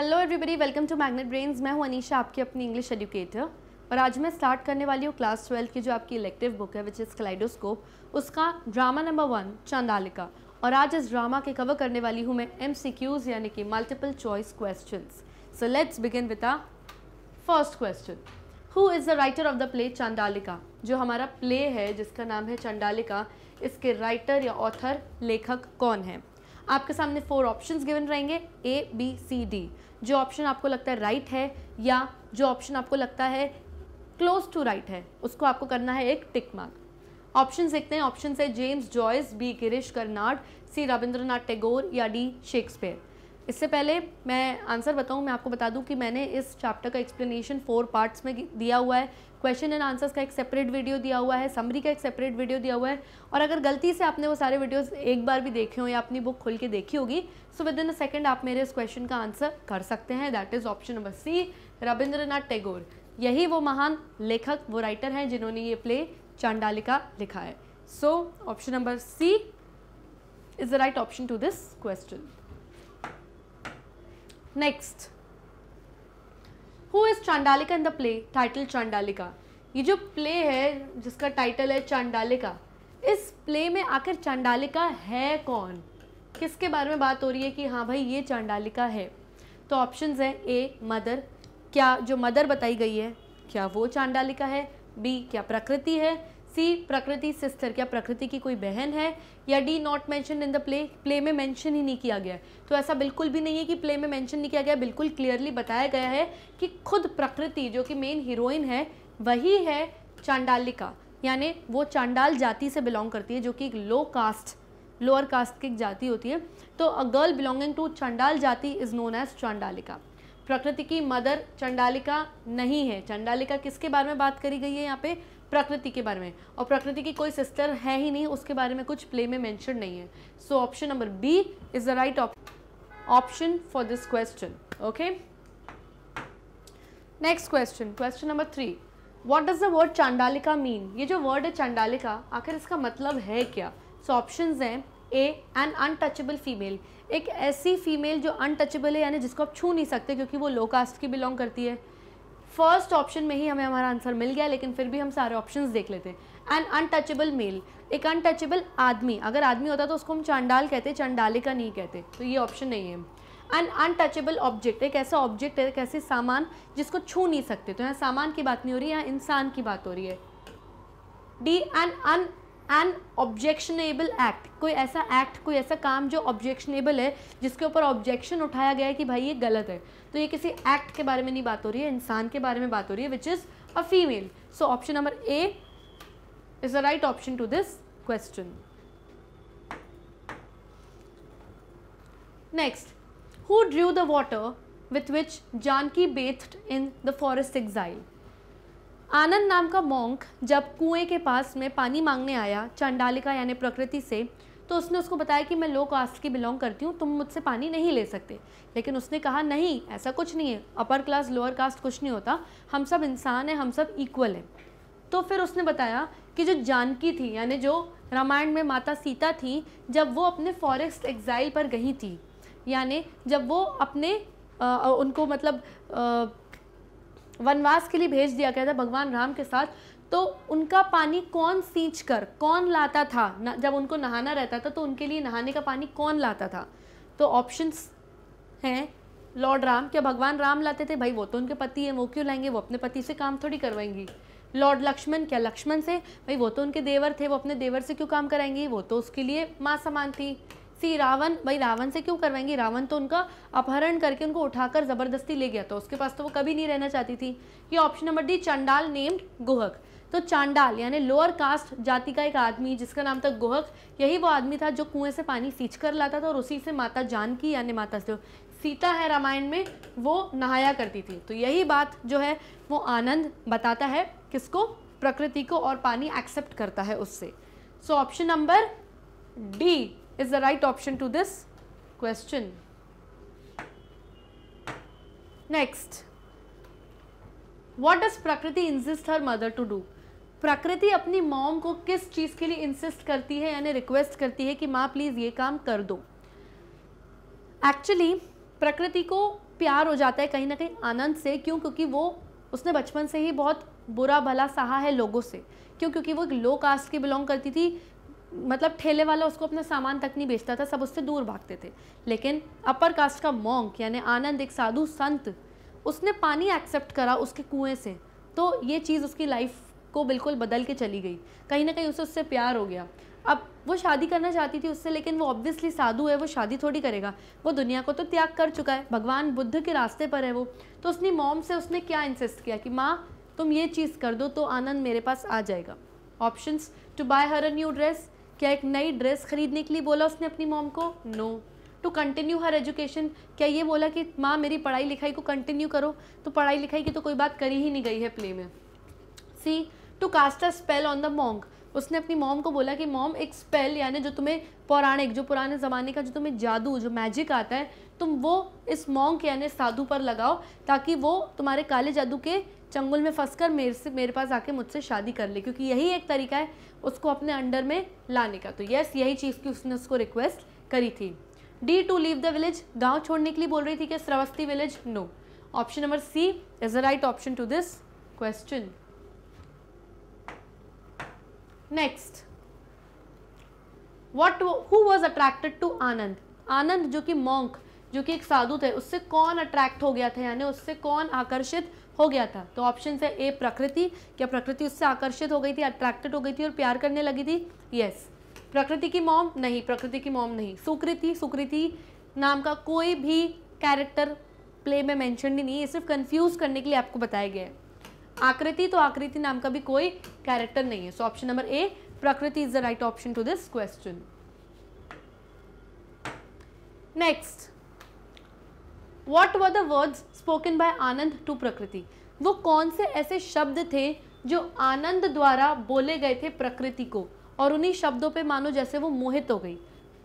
Hello everybody welcome to Magnet Brains मैं हूं अनीशा आपकी अपनी इंग्लिश एजुकेटर और आज मैं स्टार्ट करने वाली हूँ क्लास ट्वेल्थ की जो आपकी इलेक्टिव बुक है विच इज़ क्लाइडोस्कोप उसका ड्रामा नंबर वन चंदालिका और आज इस ड्रामा के कवर करने वाली हूँ मैं एम यानी कि multiple choice question so let's begin with a first question who is the writer of the play Chandalika जो हमारा प्ले है जिसका नाम है चंडालिका इसके राइटर या ऑथर लेखक कौन है आपके सामने फोर ऑप्शंस गिवन रहेंगे ए बी सी डी जो ऑप्शन आपको लगता है राइट right है या जो ऑप्शन आपको लगता है क्लोज टू राइट है उसको आपको करना है एक टिक मार्क ऑप्शन देखते हैं ऑप्शन है James Joyce B Girish Karnad C Rabindranath Tagore या डी शेक्सपियर इससे पहले मैं आंसर बताऊं मैं आपको बता दूं कि मैंने इस चैप्टर का एक्सप्लेनेशन फोर पार्ट्स में दिया हुआ है क्वेश्चन एंड आंसर्स का एक सेपरेट वीडियो दिया हुआ है समरी का एक सेपरेट वीडियो दिया हुआ है और अगर गलती से आपने वो सारे वीडियोस एक बार भी देखे हो या अपनी बुक खोल के देखी होगी so with in a second आप मेरे इस क्वेश्चन का आंसर कर सकते हैं that is option number C Rabindranath Tagore यही वो महान लेखक वो राइटर हैं जिन्होंने ये प्ले चांडालिका लिखा है so option number C is the right option to this question next who is Chandalika in the play title Chandalika ये जो प्ले है जिसका टाइटल है चांडालिका इस प्ले में आखिर चांडालिका है कौन किसके बारे में बात हो रही है कि हाँ भाई ये चांडालिका है तो ऑप्शन हैं ए मदर क्या जो मदर बताई गई है क्या वो चांडालिका है बी क्या प्रकृति है सी प्रकृति सिस्टर क्या प्रकृति की कोई बहन है या D not mention in the play play में मेंशन ही नहीं किया गया तो ऐसा बिल्कुल भी नहीं है कि प्ले में मेंशन नहीं किया गया बिल्कुल क्लियरली बताया गया है कि खुद प्रकृति जो कि मेन हीरोइन है वही है चांडालिका यानी वो चांडाल जाति से बिलोंग करती है जो कि एक लो कास्ट लोअर कास्ट की एक जाति होती है तो अ गर्ल बिलोंगिंग टू चांडाल जाति इज़ नोन एज चांडालिका प्रकृति की मदर चंडालिका नहीं है चंडालिका किसके बारे में बात करी गई है यहाँ पे प्रकृति के बारे में और प्रकृति की कोई सिस्टर है ही नहीं उसके बारे में कुछ प्ले में मेंशन नहीं है so option number B is the right option for this question okay next question question number three what does the word Chandalika mean ये जो वर्ड है चांडालिका आखिर इसका मतलब है क्या सो ऑप्शन हैं ए एन अनटचेबल फीमेल एक ऐसी फीमेल जो अनटचेबल है यानी जिसको आप छू नहीं सकते क्योंकि वो लो कास्ट की बिलोंग करती है फर्स्ट ऑप्शन में ही हमें हमारा आंसर मिल गया लेकिन फिर भी हम सारे ऑप्शन देख लेते हैं एन अनटचेबल मेल एक अनटचेबल आदमी अगर आदमी होता तो उसको हम चांडाल कहते का नहीं कहते तो ये ऑप्शन नहीं है एन अनटचेबल ऑब्जेक्ट एक ऐसा ऑब्जेक्ट है एक ऐसे सामान जिसको छू नहीं सकते तो यहाँ सामान की बात नहीं हो रही है यहाँ इंसान की बात हो रही है D an an an objectionable act कोई ऐसा एक्ट कोई ऐसा काम जो ऑब्जेक्शनेबल है जिसके ऊपर ऑब्जेक्शन उठाया गया है कि भाई ये गलत है तो ये किसी एक्ट के बारे में नहीं बात हो रही है इंसान के बारे में बात हो रही है which is a female so option number A is the right option to this question next who drew the water with which Janki bathed in the forest exile? Anand नाम का मोंक जब कुएं के पास में पानी मांगने आया चंडालिका यानी प्रकृति से तो उसने उसको बताया कि मैं लो कास्ट की बिलोंग करती हूँ तुम मुझसे पानी नहीं ले सकते लेकिन उसने कहा नहीं ऐसा कुछ नहीं है अपर क्लास लोअर कास्ट कुछ नहीं होता हम सब इंसान हैं हम सब इक्वल हैं तो फिर उसने बताया कि जो जानकी थी यानी जो रामायण में माता सीता थी जब वो अपने फॉरेस्ट एग्जाइल पर गई थी यानी जब वो अपने आ, उनको मतलब आ, वनवास के लिए भेज दिया गया था भगवान राम के साथ तो उनका पानी कौन सींच कर कौन लाता था न, जब उनको नहाना रहता था तो उनके लिए नहाने का पानी कौन लाता था तो ऑप्शंस हैं लॉर्ड राम क्या भगवान राम लाते थे भाई वो तो उनके पति हैं वो क्यों लाएंगे वो अपने पति से काम थोड़ी करवाएंगी लॉर्ड लक्ष्मण क्या लक्ष्मण से भाई वो तो उनके देवर थे वो अपने देवर से क्यों काम कराएंगी वो तो उसके लिए माँ समान थी सी रावण भाई रावण से क्यों करवाएंगी रावण तो उनका अपहरण करके उनको उठाकर ज़बरदस्ती ले गया था उसके पास तो वो कभी नहीं रहना चाहती थी ये option number D Chandal named Guhak तो चांडाल यानी लोअर कास्ट जाति का एक आदमी जिसका नाम था गोहक यही वो आदमी था जो कुएं से पानी सींच कर लाता था और उसी से माता जानकी यानी माता जो सीता है रामायण में वो नहाया करती थी तो यही बात जो है वो आनंद बताता है किसको प्रकृति को और पानी एक्सेप्ट करता है उससे so option number D is the right option to this question. Next, what does Prakriti insist her mother to do? प्रकृति अपनी मॉम को किस चीज़ के लिए इंसिस्ट करती है यानी रिक्वेस्ट करती है कि माँ प्लीज़ ये काम कर दो एक्चुअली प्रकृति को प्यार हो जाता है कहीं ना कहीं आनंद से क्यों क्योंकि वो उसने बचपन से ही बहुत बुरा भला सहा है लोगों से क्यों क्योंकि वो एक लो कास्ट की बिलोंग करती थी मतलब ठेले वाला उसको अपना सामान तक नहीं बेचता था सब उससे दूर भागते थे लेकिन अपर कास्ट का मोंक यानी आनंद एक साधु संत उसने पानी एक्सेप्ट करा उसके कुएं से तो ये चीज़ उसकी लाइफ को बिल्कुल बदल के चली गई कहीं ना कहीं उसे उससे प्यार हो गया अब वो शादी करना चाहती थी उससे लेकिन वो ऑब्वियसली साधु है वो शादी थोड़ी करेगा वो दुनिया को तो त्याग कर चुका है भगवान बुद्ध के रास्ते पर है वो तो उसने मॉम से उसने क्या इंसिस्ट किया कि माँ तुम ये चीज़ कर दो तो आनंद मेरे पास आ जाएगा options to buy her a new dress क्या एक नई ड्रेस खरीदने के लिए बोला उसने अपनी मॉम को no to continue her education क्या ये बोला कि माँ मेरी पढ़ाई लिखाई को कंटिन्यू करो तो पढ़ाई लिखाई की तो कोई बात करी ही नहीं गई है प्ले में C to cast a spell on the monk उसने अपनी मॉम को बोला कि मॉम एक स्पेल यानी जो तुम्हें पौराणिक जो पुराने ज़माने का जो तुम्हें जादू जो मैजिक आता है तुम वो इस मॉन्ग यानी साधु पर लगाओ ताकि वो तुम्हारे काले जादू के चंगुल में फंस कर मेरे से मेरे पास आके मुझसे शादी कर ले क्योंकि यही एक तरीका है उसको अपने अंडर में लाने का तो यस यही चीज़ की उसने उसको रिक्वेस्ट करी थी D to leave the village गांव छोड़ने के लिए बोल रही थी कि Shravasti village no option number C is the right option to this question next what who was attracted to Anand Anand जो कि मॉन्क जो कि एक साधु थे उससे कौन अट्रैक्ट हो गया था यानी उससे कौन आकर्षित हो गया था तो ऑप्शन है ए प्रकृति क्या प्रकृति उससे आकर्षित हो गई थी अट्रैक्टेड हो गई थी और प्यार करने लगी थी यस प्रकृति की मॉम नहीं प्रकृति की मॉम नहीं सुकृति सुकृति नाम का कोई भी कैरेक्टर प्ले में मैंशन ही नहीं है सिर्फ कंफ्यूज करने के लिए आपको बताया गया है आकृति तो आकृति नाम का भी कोई कैरेक्टर नहीं है so option number A Prakriti is the right option to this question next what were the words spoken by Anand to Prakriti वो कौन से ऐसे शब्द थे जो आनंद द्वारा बोले गए थे प्रकृति को और उन्हीं शब्दों पे मानो जैसे वो मोहित हो गई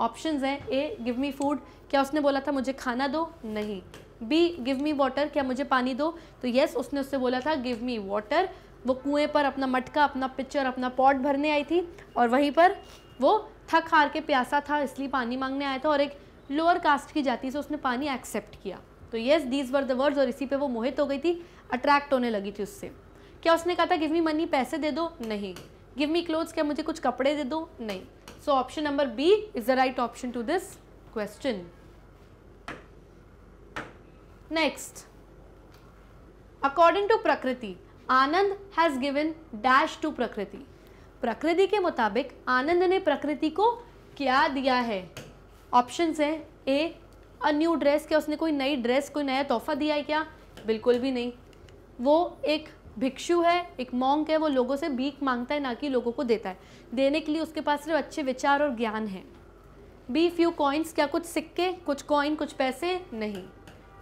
ऑप्शंस हैं ए गिव मी फूड क्या उसने बोला था मुझे खाना दो नहीं बी गिव मी वाटर क्या मुझे पानी दो तो यस उसने उससे बोला था गिव मी वाटर वो कुएं पर अपना मटका अपना पिक्चर अपना पॉट भरने आई थी और वहीं पर वो थक हार के प्यासा था इसलिए पानी मांगने आया था और एक लोअर कास्ट की जाति से उसने पानी एक्सेप्ट किया तो yes these were the words और इसी पे वो मोहित हो गई थी अट्रैक्ट होने लगी थी उससे क्या उसने कहा था गिव मी मनी पैसे दे दो नहीं गिव मी क्लोथ्स क्या मुझे कुछ कपड़े दे दो नहीं so option number B is the right option to this question next according to Prakriti Anand has given dash to Prakriti Prakriti के मुताबिक आनंद ने प्रकृति को क्या दिया है ऑप्शन है ए अ न्यू ड्रेस क्या उसने कोई नई ड्रेस कोई नया तोहफा दिया है क्या बिल्कुल भी नहीं वो एक भिक्षु है एक मॉन्क है वो लोगों से भीख मांगता है ना कि लोगों को देता है देने के लिए उसके पास सिर्फ अच्छे विचार और ज्ञान है बी फ्यू कॉइन्स क्या कुछ सिक्के कुछ कॉइन कुछ पैसे नहीं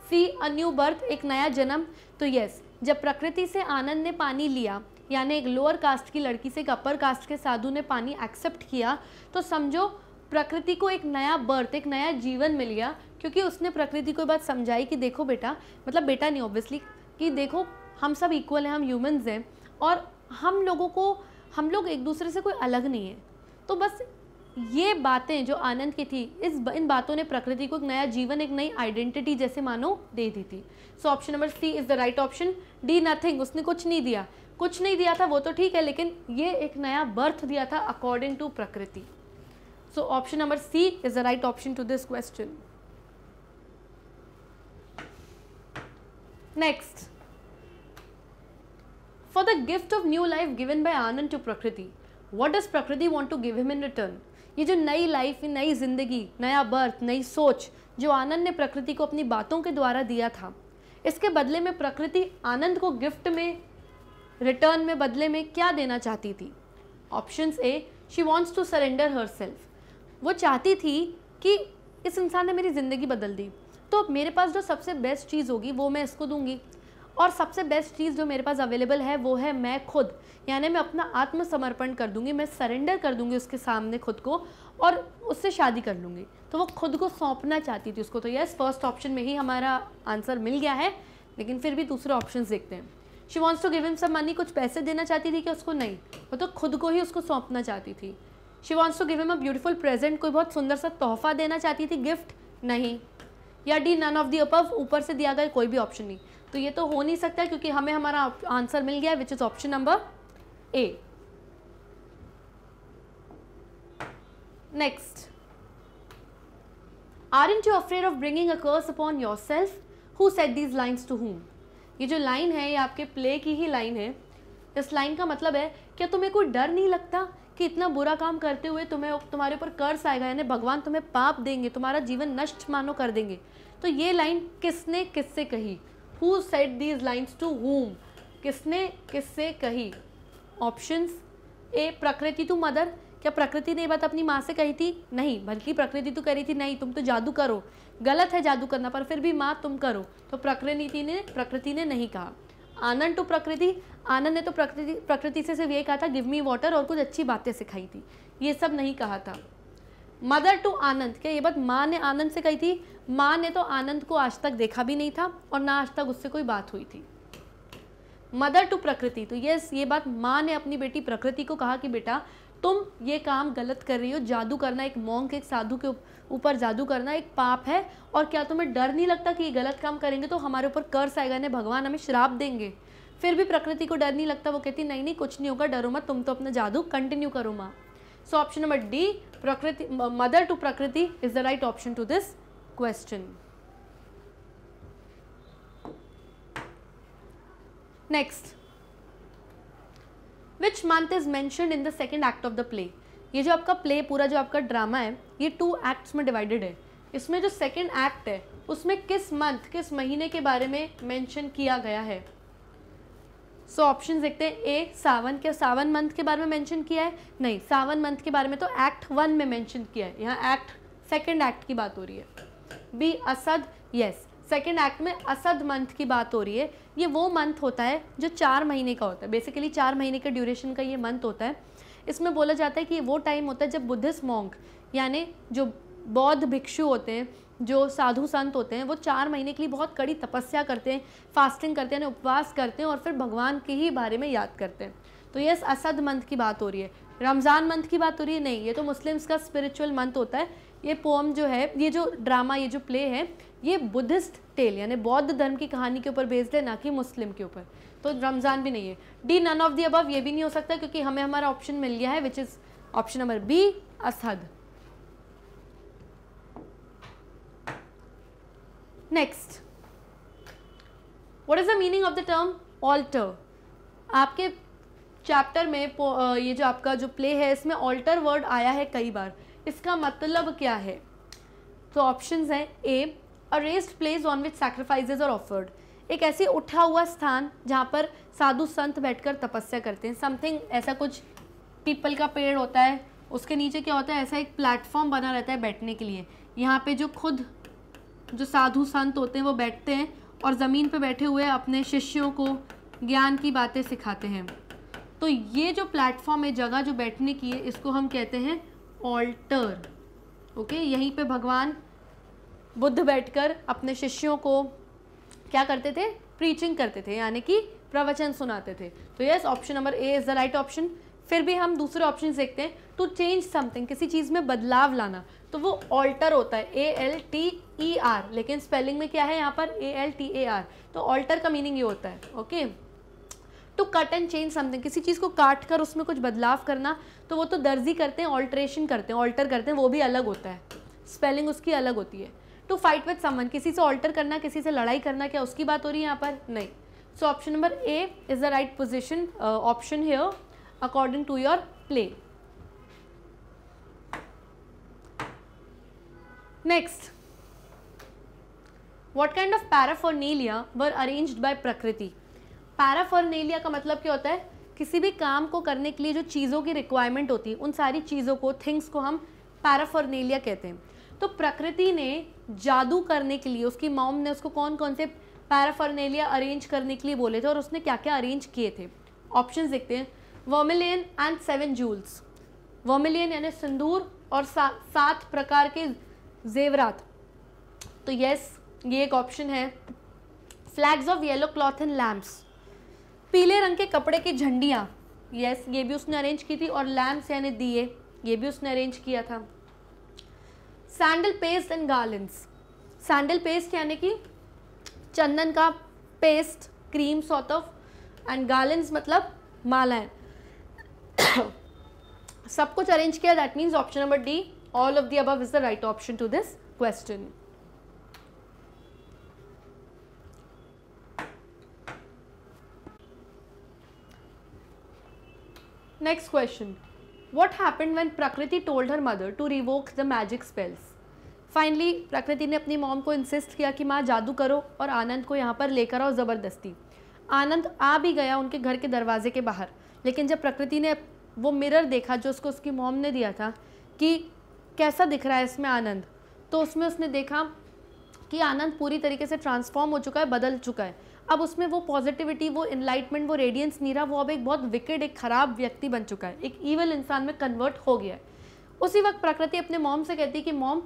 सी अ न्यू बर्थ एक नया जन्म तो यस जब प्रकृति से आनंद ने पानी लिया यानी एक लोअर कास्ट की लड़की से एक अपर कास्ट के साधु ने पानी एक्सेप्ट किया तो समझो प्रकृति को एक नया बर्थ एक नया जीवन मिल गया क्योंकि उसने प्रकृति को बात समझाई कि देखो बेटा मतलब बेटा नहीं ऑब्वियसली कि देखो हम सब इक्वल हैं हम ह्यूमंस हैं और हम लोगों को हम लोग एक दूसरे से कोई अलग नहीं है तो बस ये बातें जो आनंद की थी इस इन बातों ने प्रकृति को एक नया जीवन एक नई आइडेंटिटी जैसे मानो दे दी थी so option number C is the right option D nothing उसने कुछ नहीं दिया कुछ नहीं दिया था वो तो ठीक है लेकिन ये एक नया बर्थ दिया था according to Prakriti so option number C is the right option to this question next for the gift of new life given by Anand to Prakriti what does Prakriti want to give him in return ये जो नई life नई जिंदगी नया birth नई सोच जो आनंद ने प्रकृति को अपनी बातों के द्वारा दिया था इसके बदले में प्रकृति आनंद को गिफ्ट में रिटर्न में बदले में क्या देना चाहती थी option A she wants to surrender herself वो चाहती थी कि इस इंसान ने मेरी ज़िंदगी बदल दी तो मेरे पास जो सबसे बेस्ट चीज़ होगी वो मैं इसको दूंगी और सबसे बेस्ट चीज़ जो मेरे पास अवेलेबल है वो है मैं खुद यानी मैं अपना आत्मसमर्पण कर दूंगी मैं सरेंडर कर दूंगी उसके सामने खुद को और उससे शादी कर लूँगी तो वो खुद को सौंपना चाहती थी उसको तो यस फर्स्ट ऑप्शन में ही हमारा आंसर मिल गया है लेकिन फिर भी दूसरे ऑप्शन देखते हैं she wants to give him some money कुछ पैसे देना चाहती थी कि उसको नहीं वो तो खुद को ही उसको सौंपना चाहती थी she wants to give him a beautiful present कोई बहुत सुंदर सा तोहफा देना चाहती थी गिफ्ट नहीं या D none of the above ऊपर से दिया गया कोई भी ऑप्शन नहीं तो ये तो हो नहीं सकता क्योंकि हमें हमारा आंसर मिल गया which is option number A next are aren't you of bringing a curse upon yourself who set these lines to whom ये जो लाइन है ये आपके प्ले की ही लाइन है इस लाइन का मतलब है क्या तुम्हें कोई डर नहीं लगता कि इतना बुरा काम करते हुए तुम्हें तुम्हारे ऊपर कर्ज आएगा यानी भगवान तुम्हें पाप देंगे तुम्हारा जीवन नष्ट मानो कर देंगे तो ये लाइन किसने किससे कही who set these lines to whom किसने किससे कही ऑप्शन ए प्रकृति टू मदर क्या प्रकृति ने ये बात अपनी माँ से कही थी नहीं बल्कि प्रकृति तो कह रही थी नहीं तुम तो जादू करो गलत है जादू करना पर फिर भी माँ तुम करो तो प्रकृति ने प्रकृति ने नहीं कहा आनंद टू तो प्रकृति आनंद ने तो प्रकृति प्रकृति से सिर्फ ये कहा था गिव मी वाटर और कुछ अच्छी बातें सिखाई थी ये सब नहीं कहा था मदर टू आनंद क्या ये बात माँ ने आनंद से कही थी माँ ने तो आनंद को आज तक देखा भी नहीं था और ना आज तक उससे कोई बात हुई थी मदर टू प्रकृति तो यस ये बात माँ ने अपनी बेटी प्रकृति को कहा कि बेटा तुम ये काम गलत कर रही हो जादू करना एक मोंग एक साधु के ऊपर जादू करना एक पाप है और क्या तुम्हें डर नहीं लगता कि ये गलत काम करेंगे तो हमारे ऊपर कर्स आएगा ने भगवान हमें श्राप देंगे फिर भी प्रकृति को डर नहीं लगता वो कहती नहीं नहीं कुछ नहीं होगा डरो मत तुम तो अपना जादू कंटिन्यू करो माँ so option number D Prakriti mother to Prakriti is the right option to this question next which month is mention in the second act of the play ये जो आपका प्ले पूरा जो आपका ड्रामा है ये टू एक्ट्स में डिवाइडेड है इसमें जो सेकेंड एक्ट है उसमें किस मंथ किस महीने के बारे में मैंशन किया गया है सो so, ऑप्शन देखते हैं ए सावन क्या सावन मंथ के बारे में मैंशन किया है नहीं सावन मंथ के बारे में तो एक्ट वन में मेंशन किया है यहाँ एक्ट सेकेंड एक्ट की बात हो रही है B Ashadh yes second act में असद मंथ की बात हो रही है ये वो मंथ होता है जो चार महीने का होता है बेसिकली चार महीने के ड्यूरेशन का ये मंथ होता है इसमें बोला जाता है कि वो टाइम होता है जब बुद्धिस्ट मोंग यानी जो बौद्ध भिक्षु होते हैं जो साधु संत होते हैं वो चार महीने के लिए बहुत कड़ी तपस्या करते हैं फास्टिंग करते हैं उपवास करते हैं और फिर भगवान के ही बारे में याद करते हैं तो यस असद मंथ की बात हो रही है रमज़ान मंथ की बात हो रही है नहीं ये तो मुस्लिम्स का स्पिरिचुअल मंथ होता है ये पोम जो है ये जो ड्रामा ये जो प्ले है ये बुद्धिस्ट टेल यानी बौद्ध धर्म की कहानी के ऊपर बेस्ड है ना कि मुस्लिम के ऊपर तो रमज़ान भी नहीं है D none of the above ये भी नहीं हो सकता क्योंकि हमें हमारा ऑप्शन मिल गया है which is option number B असद next what is the meaning of the term alter आपके चैप्टर में ये जो आपका जो प्ले है इसमें ऑल्टर वर्ड आया है कई बार इसका मतलब क्या है तो ऑप्शंस हैं A a rest place on which sacrifices are offered एक ऐसे उठा हुआ स्थान जहाँ पर साधु संत बैठकर तपस्या करते हैं समथिंग ऐसा कुछ पीपल का पेड़ होता है उसके नीचे क्या होता है ऐसा एक प्लेटफॉर्म बना रहता है बैठने के लिए यहाँ पे जो खुद जो साधु संत होते हैं वो बैठते हैं और ज़मीन पे बैठे हुए अपने शिष्यों को ज्ञान की बातें सिखाते हैं तो ये जो प्लेटफॉर्म है जगह जो बैठने की है इसको हम कहते हैं ऑल्टर ओके यहीं पे भगवान बुद्ध बैठकर अपने शिष्यों को क्या करते थे प्रीचिंग करते थे यानी कि प्रवचन सुनाते थे तो yes option number A is the right option फिर भी हम दूसरे ऑप्शन देखते हैं टू चेंज समथिंग किसी चीज़ में बदलाव लाना तो वो ऑल्टर होता है A L T E R लेकिन स्पेलिंग में क्या है यहाँ पर A L T A R तो ऑल्टर का मीनिंग ये होता है okay okay? To cut and change something किसी चीज़ को काट कर उसमें कुछ बदलाव करना तो वो तो दर्जी करते हैं ऑल्ट्रेशन करते हैं ऑल्टर करते हैं वो भी अलग होता है स्पेलिंग उसकी अलग होती है टू फाइट विद समन किसी से ऑल्टर करना किसी से लड़ाई करना क्या उसकी बात हो रही है यहाँ पर नहीं so option number A is the right position option here according to your play next what kind of paraphernalia were arranged by Prakriti paraphernalia का मतलब क्या होता है किसी भी काम को करने के लिए जो चीज़ों की रिक्वायरमेंट होती है उन सारी चीज़ों को थिंग्स को हम पैराफर्नेलिया कहते हैं तो प्रकृति ने जादू करने के लिए उसकी मॉम ने उसको कौन कौन से पैराफर्नेलिया अरेंज करने के लिए बोले थे और उसने क्या क्या अरेंज किए थे ऑप्शन देखते हैं vermilion and seven jewels vermilion यानी सिंदूर और सा, सात प्रकार के जेवरात तो यस ये एक ऑप्शन है flags of yellow cloth and lamps पीले रंग के कपड़े की झंडियाँ यस ये भी उसने अरेंज की थी और लैम्प्स यानी दिए ये भी उसने अरेंज किया था sandal paste and garlands sandal paste यानी कि चंदन का पेस्ट cream sort of and garlands मतलब मालाएं सब कुछ अरेंज किया that means option number D all of the above is the right option to this question next question what happen when Prakriti told her mother to revoke the magic spells finally Prakriti ने अपनी mom को insist किया कि माँ जादू करो और आनंद को यहाँ पर लेकर आओ ज़बरदस्ती आनंद आ भी गया उनके घर के दरवाजे के बाहर लेकिन जब प्रकृति ने वो मिरर देखा जो उसको उसकी मॉम ने दिया था कि कैसा दिख रहा है इसमें आनंद तो उसमें उसने देखा कि आनंद पूरी तरीके से ट्रांसफॉर्म हो चुका है बदल चुका है अब उसमें वो पॉजिटिविटी वो इनलाइटमेंट वो रेडियंस नीरा वो अब एक बहुत विकेड एक ख़राब व्यक्ति बन चुका है एक ईवल इंसान में कन्वर्ट हो गया है उसी वक्त प्रकृति अपने मॉम से कहती है कि मॉम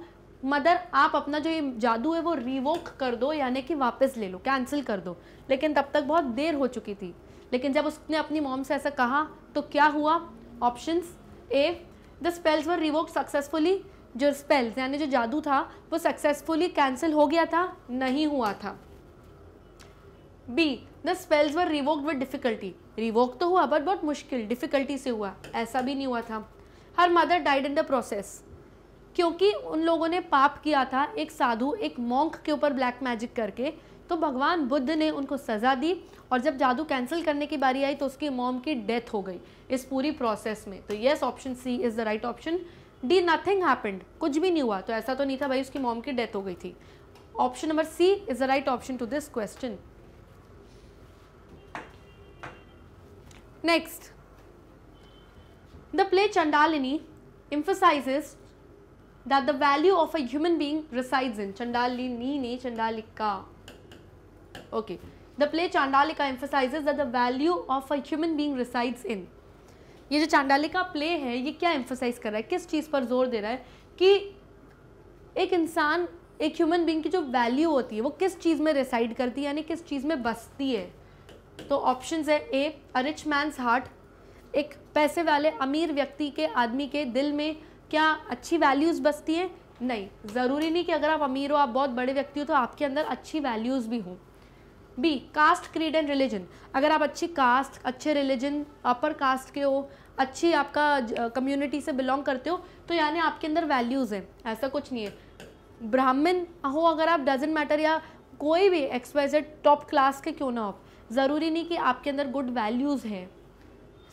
मदर आप अपना जो ये जादू है वो रिवोक कर दो यानी कि वापस ले लो कैंसिल कर दो लेकिन तब तक बहुत देर हो चुकी थी लेकिन जब उसने अपनी मॉम से ऐसा कहा तो क्या हुआ option A the spells were revoke successfully जो स्पेल्स यानी जो जादू था वो सक्सेसफुली कैंसिल हो गया था नहीं हुआ था B the spells were revoked with difficulty revoke तो हुआ बट बहुत मुश्किल डिफिकल्टी से हुआ ऐसा भी नहीं हुआ था her mother died in the process क्योंकि उन लोगों ने पाप किया था एक साधु एक मॉन्क के ऊपर ब्लैक मैजिक करके तो भगवान बुद्ध ने उनको सज़ा दी और जब जादू कैंसिल करने की बारी आई तो उसकी मॉम की डेथ हो गई इस पूरी प्रोसेस में तो yes option C is the right option D nothing happened कुछ भी नहीं हुआ तो ऐसा तो नहीं था भाई उसकी मॉम की डेथ हो गई थी option number C is the right option to this question Next, the play Chandalini emphasizes that the value of a human being resides in Chandalini, ne Chandalika. Okay, the play Chandalika emphasizes that the value of a human being resides in. ये जो चांडालिका play है ये क्या emphasise कर रहा है किस चीज़ पर जोर दे रहा है कि एक इंसान एक ह्यूमन बींग की जो वैल्यू होती है वो किस चीज़ में रिसाइड करती है यानी किस चीज़ में बसती है तो ऑप्शन है A a rich man's heart एक पैसे वाले अमीर व्यक्ति के आदमी के दिल में क्या अच्छी वैल्यूज़ बसती हैं नहीं ज़रूरी नहीं कि अगर आप अमीर हो आप बहुत बड़े व्यक्ति हो तो आपके अंदर अच्छी वैल्यूज़ भी हों B caste creed and religion अगर आप अच्छी कास्ट अच्छे रिलीजन अपर कास्ट के हो अच्छी आपका कम्युनिटी से बिलोंग करते हो तो यानी आपके अंदर वैल्यूज़ हैं ऐसा कुछ नहीं है ब्राह्मण हो अगर आप डजेंट मैटर या कोई भी एक्सवाइजेड टॉप क्लास के क्यों ना हो ज़रूरी नहीं कि आपके अंदर गुड वैल्यूज़ हैं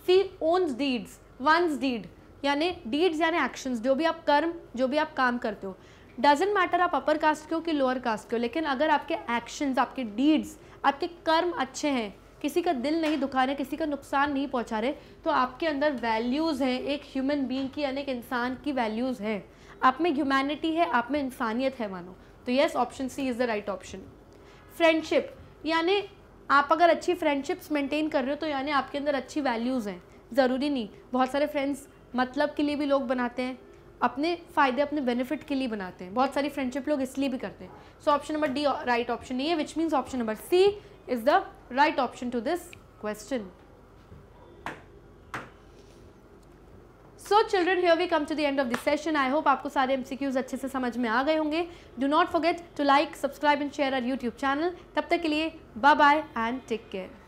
C one's deeds one's deed यानी डीड्स यानी एक्शंस जो भी आप कर्म जो भी आप काम करते हो डजेंट मैटर आप अपर कास्ट के हो कि लोअर कास्ट के हो लेकिन अगर आपके एक्शंस आपके डीड्स आपके कर्म अच्छे हैं किसी का दिल नहीं दुखा रहे किसी का नुकसान नहीं पहुंचा रहे तो आपके अंदर वैल्यूज़ हैं एक ह्यूमन बींग की यानी एक इंसान की वैल्यूज़ हैं आप में ह्यूमैनिटी है आप में इंसानियत है मानो तो yes option C is the right option friendship यानी आप अगर अच्छी फ्रेंडशिप्स मेंटेन कर रहे हो तो यानी आपके अंदर अच्छी वैल्यूज़ हैं ज़रूरी नहीं बहुत सारे फ्रेंड्स मतलब के लिए भी लोग बनाते हैं अपने फ़ायदे अपने बेनिफिट के लिए बनाते हैं बहुत सारी फ्रेंडशिप लोग इसलिए भी करते हैं so option number D right option नहीं है which means option number C is the right option to this question so children here we come to the end of this session I hope आपको सारे MCQs अच्छे से समझ में आ गए होंगे do not forget to like subscribe and share our YouTube channel तब तक के लिए bye bye and take care